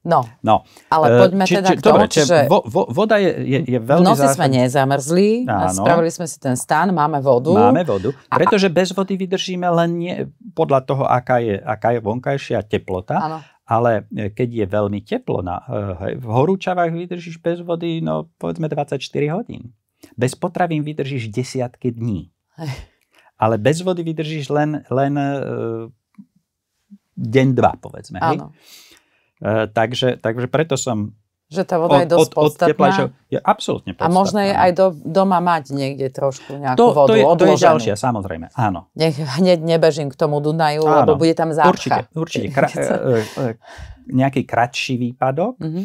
No, no, ale eh, poďme či, teda či, k tomu, dobre, čiže... Vo, vo, voda je, je, je veľmi... V noci sme nezamrzli, Áno. spravili sme si ten stan, máme vodu. Máme vodu, a... pretože bez vody vydržíme len nie, podľa toho, aká je, aká je vonkajšia teplota, Áno. Ale e, keď je veľmi teplo, na, e, hej, v horúčavách vydržíš bez vody, no povedzme 24 hodín. Bez potravín vydržíš desiatky dní. Ale bez vody vydržíš len, len uh, deň, dva, povedzme. Hej? Áno. Uh, takže, takže preto som že tá voda od, je dosť od, podstatná. Od je absolútne podstatná. A možno je aj do, doma mať niekde trošku nejakú to, vodu to je, odloženú. To je ďalšia, samozrejme, áno. Nech hneď nebežím k tomu Dunaju, áno. lebo bude tam zápcha. Určite, určite. Kra- e, e, e, nejaký kratší výpadok. Mm-hmm.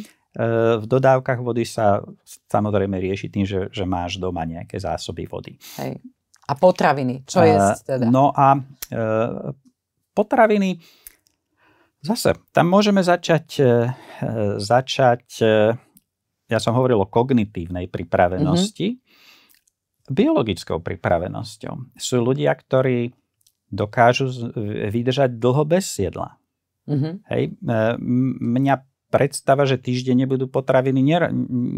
V dodávkach vody sa samozrejme rieši tým, že, že máš doma nejaké zásoby vody. Hej. A potraviny, čo je teda? No a e, potraviny Zase, tam môžeme začať, e, e, začať e, ja som hovoril o kognitívnej pripravenosti, mm-hmm. biologickou pripravenosťou. Sú ľudia, ktorí dokážu vydržať dlho bez siedla. Mm-hmm. Hej, mňa predstava, že týždeň nebudú potraviny,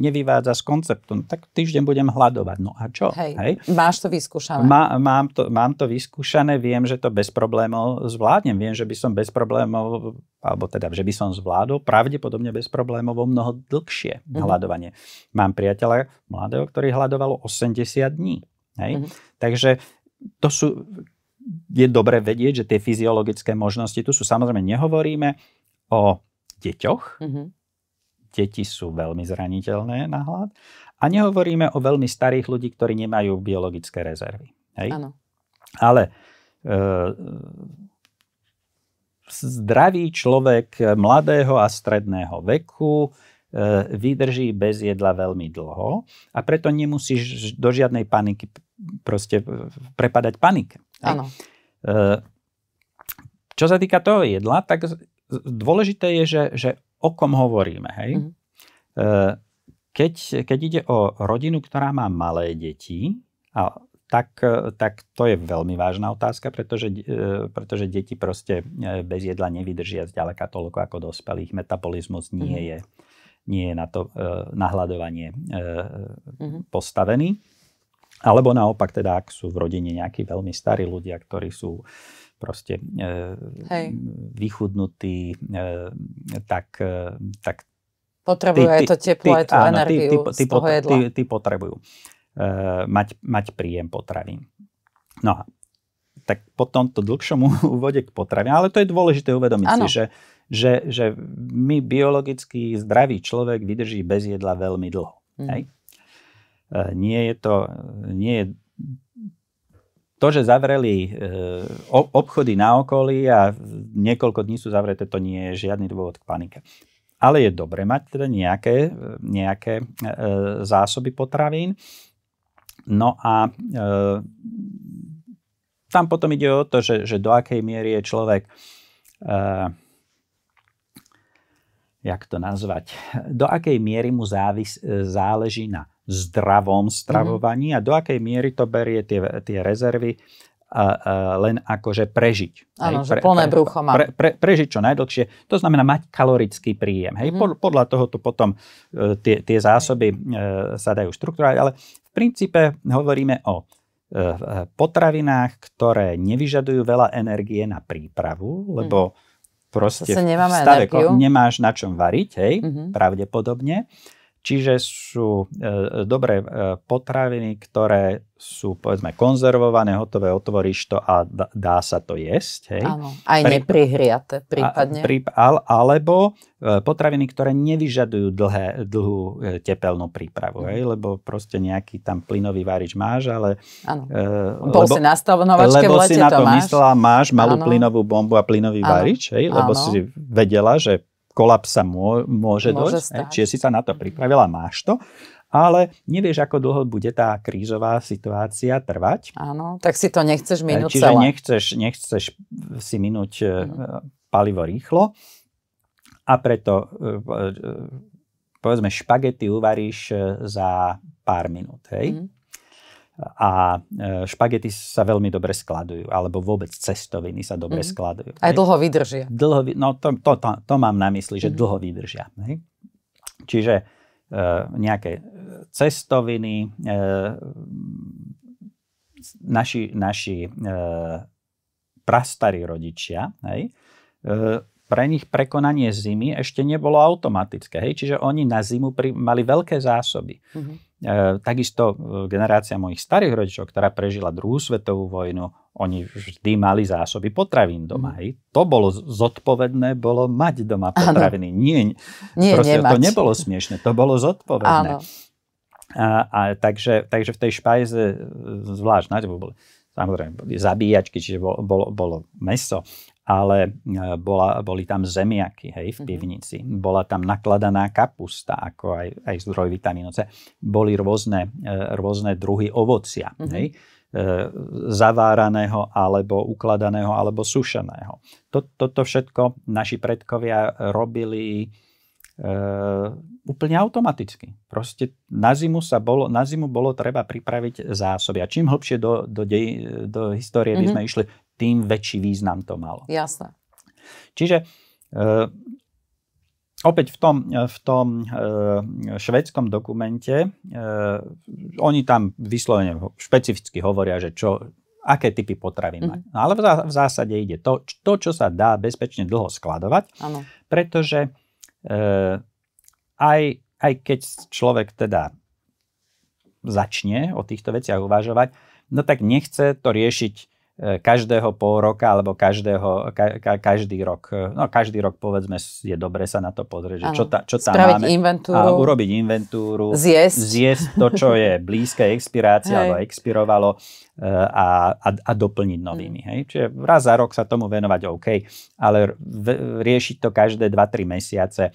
nevyvádza z konceptu. No, tak týždeň budem hľadovať. No a čo? Hej, Hej? Máš to vyskúšané. Má, mám, to, mám to vyskúšané, viem, že to bez problémov zvládnem. Viem, že by som bez problémov, alebo teda, že by som zvládol pravdepodobne bez problémov o mnoho dlhšie mm-hmm. hľadovanie. Mám priateľa mladého, ktorý hľadovalo 80 dní. Hej? Mm-hmm. Takže to sú, je dobre vedieť, že tie fyziologické možnosti tu sú. Samozrejme, nehovoríme o deťoch. Mm-hmm. Deti sú veľmi zraniteľné na hlad. A nehovoríme o veľmi starých ľudí, ktorí nemajú biologické rezervy. Hej? Áno. Ale e, zdravý človek mladého a stredného veku e, vydrží bez jedla veľmi dlho a preto nemusíš do žiadnej paniky proste prepadať panike. Áno. E, čo sa týka toho jedla, tak dôležité je, že, že o kom hovoríme. Hej? Mm-hmm. Keď, keď ide o rodinu, ktorá má malé deti, a tak, tak to je veľmi vážna otázka, pretože, e, pretože deti proste e, bez jedla nevydržia zďaleka toľko ako dospelých. Metabolizmus nie mhm. je, nie je na to nahľadovanie mhm. postavený. Alebo naopak, teda, ak sú v rodine nejakí veľmi starí ľudia, ktorí sú proste e, Hej. vychudnutý, e, tak, e, tak Potrebujú ty, aj to teplo, ty, aj tú áno, energiu ty, ty, ty, z toho jedla. Ty, ty potrebujú uh, mať, mať príjem potravín. No a tak po tomto dlhšom úvode k potravinám, ale to je dôležité uvedomiť ano. si, že, že, že my biologicky zdravý človek vydrží bez jedla veľmi dlho. Hmm. Hej? nie je to, nie je to, že zavreli e, obchody na okolí a niekoľko dní sú zavreté, to nie je žiadny dôvod k panike. Ale je dobre mať teda nejaké, e, nejaké e, zásoby potravín. No a tam potom ide o to, že, že do akej miery je človek jak to nazvať, do akej miery mu závis, záleží na zdravom mhm. stravovaní mm-hmm. a do akej miery to berie tie, tie rezervy a, a len akože prežiť. Áno, že pre, plné brucho má. Pre, pre, prežiť čo najdlhšie, to znamená mať kalorický príjem. Hej, mm-hmm. Pod, podľa toho tu potom e, tie, tie zásoby e, sa dajú štruktúrať. ale v princípe hovoríme o e, e, potravinách, ktoré nevyžadujú veľa energie na prípravu, lebo mm-hmm. proste v stave nemáš na čom variť, hej, mm-hmm. pravdepodobne. Čiže sú e, dobré e, potraviny, ktoré sú povedzme konzervované, hotové, otvoríš to a dá, dá sa to jesť. Hej? Áno, aj Pri... neprihriate prípadne. A, prí, al, alebo e, potraviny, ktoré nevyžadujú dlhé, dlhú e, tepelnú prípravu, mm. hej? lebo proste nejaký tam plynový varič máš, ale... Áno, e, bol lebo, si na stavonovačke lebo v lete si na to, to máš. myslela, máš malú ano. plynovú bombu a plynový ano. varič, hej? lebo ano. si vedela, že sa mô, môže, môže dojsť. Stať. Čiže si sa na to mhm. pripravila, máš to ale nevieš, ako dlho bude tá krízová situácia trvať. Áno, tak si to nechceš minúť Čiže celé. nechceš, nechceš si minúť mm. palivo rýchlo a preto e, e, povedzme špagety uvaríš za pár minút, hej? Mm a e, špagety sa veľmi dobre skladujú, alebo vôbec cestoviny sa dobre mm. skladujú. Aj dlho vydržia. Dlho, no to, to, to, to mám na mysli, že mm. dlho vydržia. Ne? Čiže e, nejaké cestoviny, e, naši, naši e, prastarí rodičia, hej, e, pre nich prekonanie zimy ešte nebolo automatické. Hej? Čiže oni na zimu pri, mali veľké zásoby. Mm-hmm. E, takisto e, generácia mojich starých rodičov, ktorá prežila druhú svetovú vojnu, oni vždy mali zásoby potravín doma. Mm. To bolo zodpovedné, bolo mať doma potraviny. Ano. Nie, Nie proste to nebolo smiešne, to bolo zodpovedné. A, a takže, takže v tej špajze e, zvlášť, lebo no, boli samozrejme boli zabíjačky, čiže bolo, bolo, bolo meso, ale e, bola, boli tam zemiaky hej, v mhm. pivnici, mm-hmm. bola tam nakladaná kapusta, ako aj, aj zdroj vitamínu C, boli rôzne, e, rôzne druhy ovocia, mm-hmm. hej, e, zaváraného alebo ukladaného alebo sušeného. Toto všetko naši predkovia robili Uh, úplne automaticky. Proste na zimu, sa bolo, na zimu bolo treba pripraviť zásoby. A čím hlbšie do, do, dej, do histórie mm-hmm. by mhm. sme išli, tým väčší význam to malo. Jasné. Čiže e, opäť v tom, e, v tom e, švedskom dokumente e, oni tam vyslovene špecificky hovoria, že čo, aké typy potravy mm-hmm. majú. No ale v zásade ide to, to, čo sa dá bezpečne dlho skladovať, ano. pretože e, aj, aj keď človek teda začne o týchto veciach uvažovať, no tak nechce to riešiť E, každého pol roka alebo každého, ka, každý rok, e, no každý rok povedzme je dobre sa na to pozrieť, že čo, ta, čo tam Spraviť máme. Inventúru, a urobiť inventúru. Zjesť. Zjesť to, čo je blízke expirácie alebo expirovalo e, a, a, a doplniť novými. Mm. Hej? Čiže raz za rok sa tomu venovať OK, ale v, riešiť to každé 2-3 mesiace,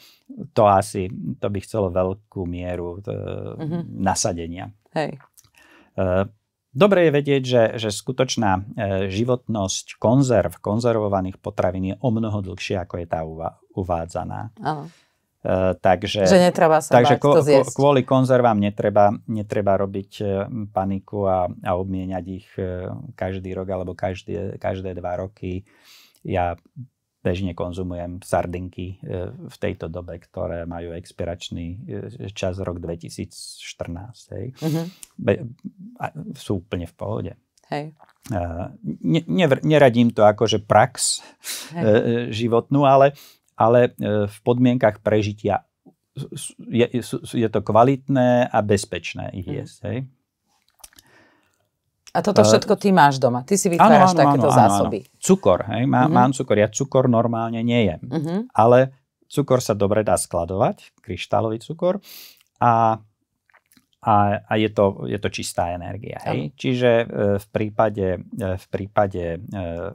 to asi, to by chcelo veľkú mieru to, mm-hmm. nasadenia. Hej. Dobre je vedieť, že, že skutočná e, životnosť konzerv, konzervovaných potravín je o mnoho dlhšia, ako je tá uva- uvádzaná. Áno. E, takže, že netreba sa takže bať, ko, to zjesť. kvôli konzervám netreba, netreba robiť e, paniku a, a obmieniať ich každý rok alebo každé, každé dva roky. Ja bežne konzumujem sardinky e, v tejto dobe, ktoré majú expiračný e, čas rok 2014. Hej. Mm-hmm. Be- sú úplne v pohode. Hej. Ne, nevr- neradím to že prax uh, životnú, ale, ale v podmienkach prežitia je, je to kvalitné a bezpečné ich mhm. jesť. Mm. A toto eh, všetko ty máš doma. Ty si vytváraš ano, ano, takéto ano, zásoby. ano. Cukor, hej, má, uh-huh. mám cukor. Ja cukor normálne nejem. Uh-huh. Ale cukor sa dobre dá skladovať, kryštálový cukor. A, a, a je, to, je to čistá energia. Hej. Ano. Čiže eh, v prípade, eh, v prípade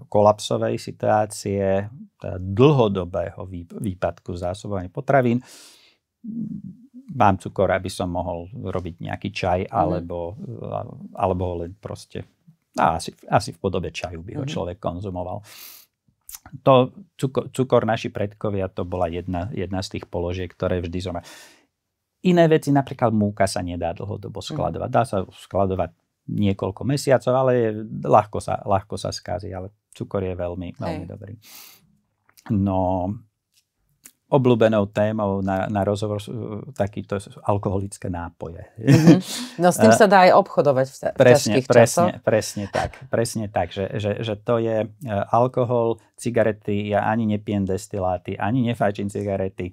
kolapsovej situácie, teda dlhodobého výpadku zásobovania potravín, mám cukor, aby som mohol robiť nejaký čaj mhm. alebo, mm. alebo len proste, a no, asi, asi v podobe čaju by ho mm. človek konzumoval. To cukor, cukor naši predkovia, to bola jedna, jedna z tých položiek, ktoré vždy zoma. Iné veci, napríklad múka sa nedá dlhodobo mhm. skladovať. Dá sa skladovať niekoľko mesiacov, ale je, ľahko, sa, ľahko sa skazí, ale cukor je veľmi, veľmi dobrý. No, obľúbenou témou na, na rozhovor sú takýto alkoholické nápoje. Mm-hmm. No s tým sa dá aj obchodovať v, ťažkých časoch. presne, presne, Presne tak, presne tak, že, že, že to je e, alkohol, cigarety, ja ani nepiem destiláty, ani nefajčím cigarety,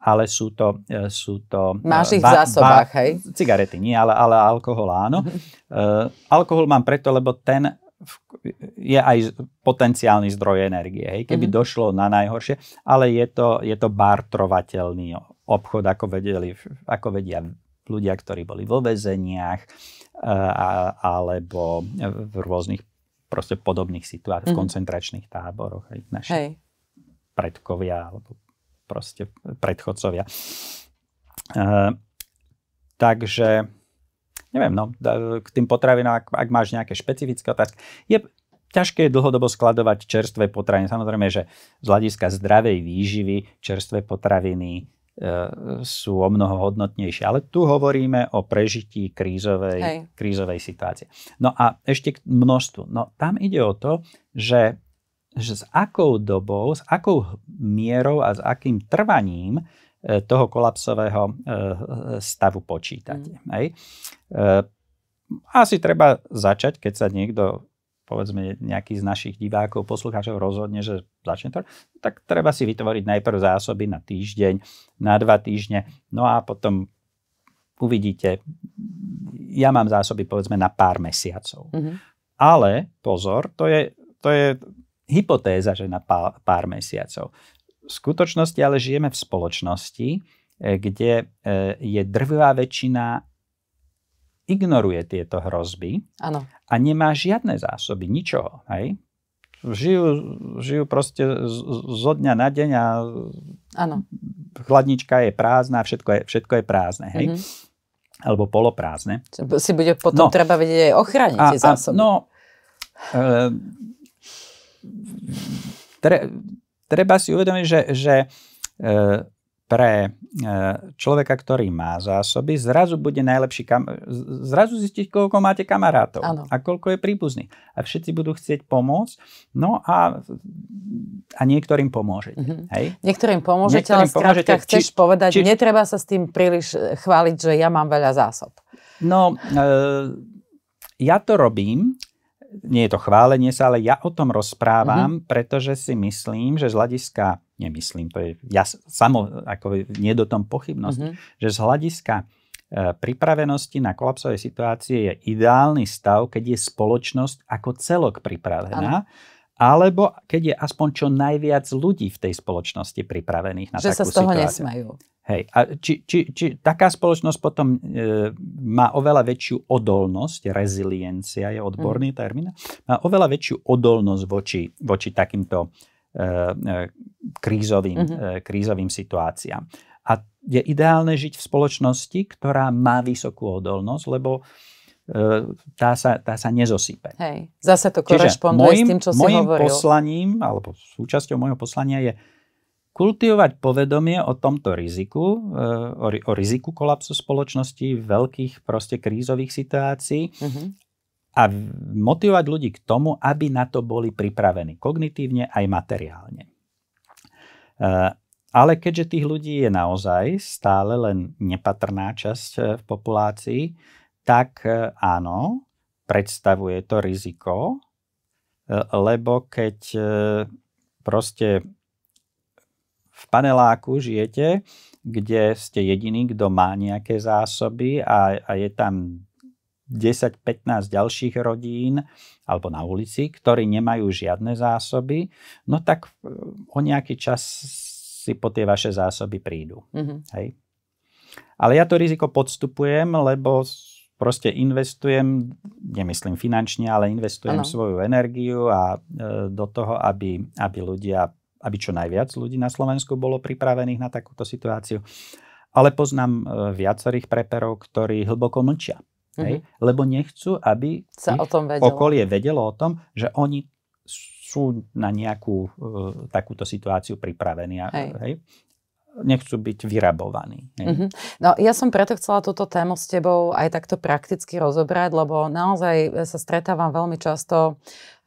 ale sú to... E, sú to e, Máš ich ba, v zásobách, ba, hej? Cigarety nie, ale, ale alkohol áno. Mm-hmm. Uh, alkohol mám preto, lebo ten je aj potenciálny zdroj energie, hej, keby mm-hmm. došlo na najhoršie, ale je to, je to bartrovateľný obchod, ako, vedeli, ako vedia ľudia, ktorí boli vo väzeniach e, a, alebo v rôznych proste podobných situáciách, mm-hmm. v mhm. koncentračných táboroch, hej, naši hej. predkovia alebo proste predchodcovia. E, takže neviem, no, k tým potravinám, ak, ak máš nejaké špecifické otázky, je ťažké dlhodobo skladovať čerstvé potraviny. Samozrejme, že z hľadiska zdravej výživy čerstvé potraviny e, sú o mnoho hodnotnejšie. Ale tu hovoríme o prežití krízovej, krízovej situácie. No a ešte k množstvu. No tam ide o to, že, že s akou dobou, s akou mierou a s akým trvaním E, toho kolapsového e, stavu počítate. Mm. Hej. E, asi treba začať, keď sa niekto povedzme nejaký z našich divákov, poslucháčov rozhodne, že začne to, tak treba si vytvoriť najprv zásoby na týždeň, na dva týždne, no a potom uvidíte, ja mám zásoby povedzme na pár mesiacov. Mm-hmm. Ale pozor, to je, to je hypotéza, že na pár, pár mesiacov. V skutočnosti ale žijeme v spoločnosti, e, kde e, je drvivá väčšina ignoruje tieto hrozby ano. a nemá žiadne zásoby, ničoho. Hej? Žijú, žijú proste zo dňa na deň a ano. chladnička je prázdna, všetko je, všetko je prázdne. Hej? Mm-hmm. Alebo poloprázdne. Si bude potom no, treba vedieť aj ochrániť a, tie zásoby. A, no, e, tre, treba si uvedomiť, že, že e, pre e, človeka, ktorý má zásoby, zrazu bude najlepší, kam- zrazu zistiť, koľko máte kamarátov ano. a koľko je príbuzných. A všetci budú chcieť pomôcť, no a, a niektorým pomôžete. Mm-hmm. Hej? Niektorým pomôžete, ale ale chceš či, povedať, či... netreba sa s tým príliš e, chváliť, že ja mám veľa zásob. No, e, ja to robím, nie je to chválenie sa, ale ja o tom rozprávam, mm-hmm. pretože si myslím, že z hľadiska, nemyslím, to je ja samo, ako nie do tom pochybnosť, mm-hmm. že z hľadiska e, pripravenosti na kolapsovej situácie je ideálny stav, keď je spoločnosť ako celok pripravená. Ano alebo keď je aspoň čo najviac ľudí v tej spoločnosti pripravených na že takú situáciu. Že sa z toho situáciu. nesmajú. Hej. A či, či, či taká spoločnosť potom e, má oveľa väčšiu odolnosť, reziliencia je odborný mm. termín, má oveľa väčšiu odolnosť voči, voči takýmto e, e, krízovým, mm-hmm. e, krízovým situáciám. A je ideálne žiť v spoločnosti, ktorá má vysokú odolnosť, lebo e, Ehm, tá sa, tá sa nezosype. Hej, zase to korešponduje Čiže môjim, s tým, čo si hovoril. poslaním, alebo súčasťou môjho poslania je kultivovať povedomie o tomto riziku, eh, o, o riziku kolapsu spoločnosti, veľkých proste krízových situácií mm-hmm. a motivovať ľudí k tomu, aby na to boli pripravení kognitívne aj materiálne. Eh, ale keďže tých ľudí je naozaj stále len nepatrná časť eh, v populácii, tak e, áno, predstavuje to riziko, e, lebo keď e, proste v paneláku žijete, kde ste jediný, kto má nejaké zásoby a, a je tam 10-15 ďalších rodín alebo na ulici, ktorí nemajú žiadne zásoby, no tak o nejaký čas si po tie vaše zásoby prídu. Mm-hmm. Hej? Ale ja to riziko podstupujem, lebo proste investujem, nemyslím finančne, ale investujem ano. svoju energiu a e, do toho, aby, aby ľudia, aby čo najviac ľudí na Slovensku bolo pripravených na takúto situáciu. Ale poznám e, viacerých preperov, ktorí hlboko mlčia. Mm-hmm. Hej? Mhm. Lebo nechcú, aby sa o tom vedelo. okolie vedelo o tom, že oni sú na nejakú e, takúto situáciu pripravení. Hej. Hej? nechcú byť vyrabovaní. Mm-hmm. No ja som preto chcela túto tému s tebou aj takto prakticky rozobrať, lebo naozaj e, sa stretávam veľmi často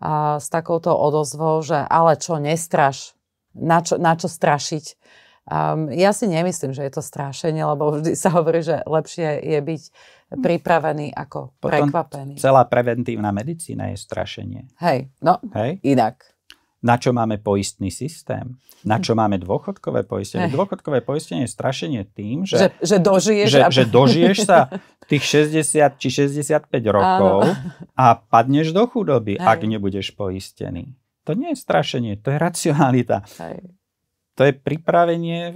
a, s takouto odozvou, že ale čo, nestraš, na čo, na čo strašiť. Um, ja si nemyslím, že je to strašenie, lebo vždy sa hovorí, že lepšie je byť pripravený ako Potom prekvapený. Celá preventívna medicína je strašenie. Hej, no Hej? inak. Na čo máme poistný systém? Na čo hm. máme dôchodkové poistenie? Ech. Dôchodkové poistenie je strašenie tým, že, že, že, dožiješ, že, a... že dožiješ sa tých 60 či 65 rokov Áno. a padneš do chudoby, Hej. ak nebudeš poistený. To nie je strašenie, to je racionalita. Hej. To je pripravenie, e,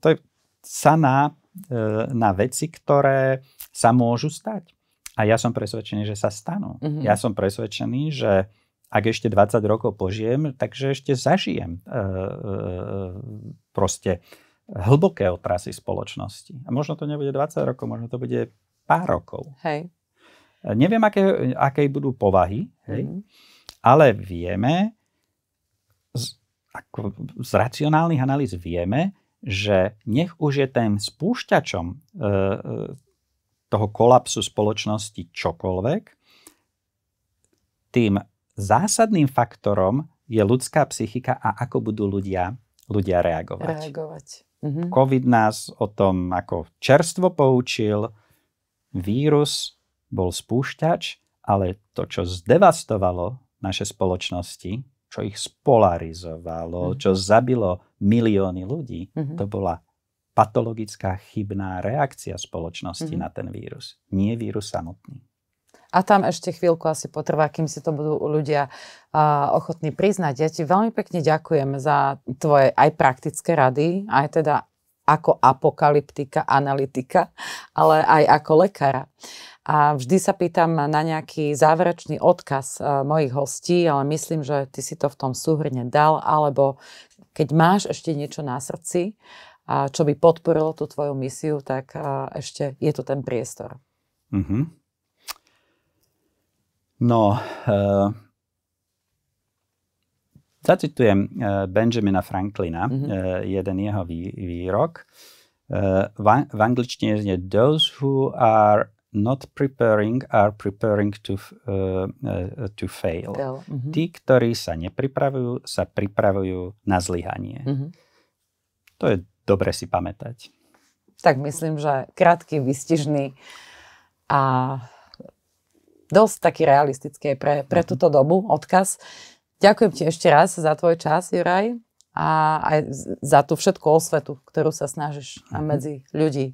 to je sa na, e, na veci, ktoré sa môžu stať. A ja som presvedčený, že sa stanú. Mm-hmm. Ja som presvedčený, že ak ešte 20 rokov požijem, takže ešte zažijem e, e, proste hlboké otrasy spoločnosti. A možno to nebude 20 rokov, možno to bude pár rokov. Hej. E, neviem, aké, aké budú povahy, hej, mm. ale vieme, z, ako, z racionálnych analýz vieme, že nech už je ten spúšťačom e, e, toho kolapsu spoločnosti čokoľvek, tým zásadným faktorom je ľudská psychika a ako budú ľudia, ľudia reagovať. reagovať. Mhm. COVID nás o tom ako čerstvo poučil, vírus bol spúšťač, ale to, čo zdevastovalo naše spoločnosti, čo ich spolarizovalo, mhm. čo zabilo milióny ľudí, mhm. to bola patologická chybná reakcia spoločnosti mm-hmm. na ten vírus, nie vírus samotný. A tam ešte chvíľku asi potrvá, kým si to budú ľudia ochotní priznať. Ja ti veľmi pekne ďakujem za tvoje aj praktické rady, aj teda ako apokalyptika, analytika, ale aj ako lekára. A vždy sa pýtam na nejaký záverečný odkaz e, mojich hostí, ale myslím, že ty si to v tom súhrne dal, alebo keď máš ešte niečo na srdci, čo by podporilo tú tvoju misiu, tak e, ešte je tu ten priestor. Mm-hmm. No, uh, zacitujem e, Benjamina Franklina, mm-hmm. uh, jeden jeho vý, výrok. Uh, v, v angličtine je Those who are not preparing are preparing to, uh, uh, to fail. fail. Mm-hmm. Tí, ktorí sa nepripravujú, sa pripravujú na zlyhanie. Mm-hmm. To je dobre si pamätať. Tak myslím, že krátky, vystižný a dosť taký realistický pre, pre mhm. túto dobu odkaz. Ďakujem ti ešte raz za tvoj čas, Juraj, a aj za tú všetku osvetu, ktorú sa snažíš a mhm. medzi ľudí.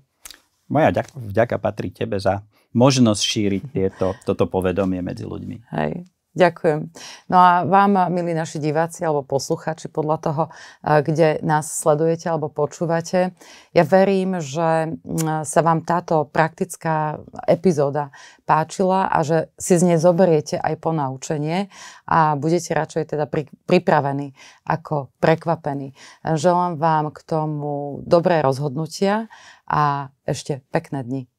Moja vďaka patrí tebe za možnosť šíriť tieto, toto povedomie medzi ľuďmi. Hej. Ďakujem. No a vám, milí naši diváci alebo posluchači, podľa toho, eh, kde nás sledujete alebo počúvate, ja verím, že eh, sa vám táto praktická epizóda páčila a že si z nej zoberiete aj po naučenie a budete radšej teda pri, pripravení ako prekvapení. Želám vám k tomu dobré rozhodnutia a ešte pekné dni.